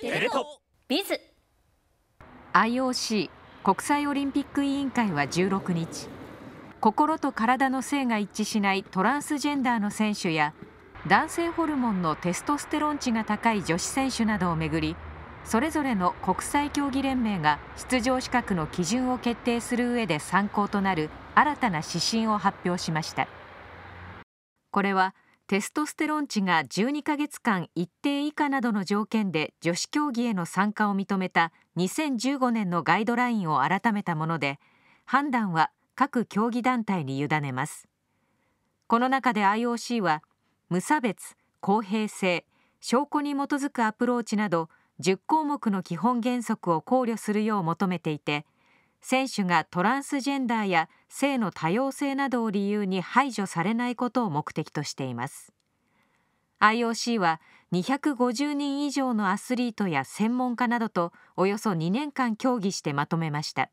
テレ東ビズ IOC 国際オリンピック委員会は16日心と体の性が一致しないトランスジェンダーの選手や男性ホルモンのテストステロン値が高い女子選手などをめぐりそれぞれの国際競技連盟が出場資格の基準を決定する上で参考となる新たな指針を発表しましたこれはテストステロン値が12ヶ月間一定以下などの条件で女子競技への参加を認めた2015年のガイドラインを改めたもので判断は各競技団体に委ねますこの中で IOC は無差別公平性証拠に基づくアプローチなど10項目の基本原則を考慮するよう求めていて選手がトランスジェンダーや性の多様性などを理由に排除されないことを目的としています IOC は250人以上のアスリートや専門家などとおよそ2年間協議してまとめました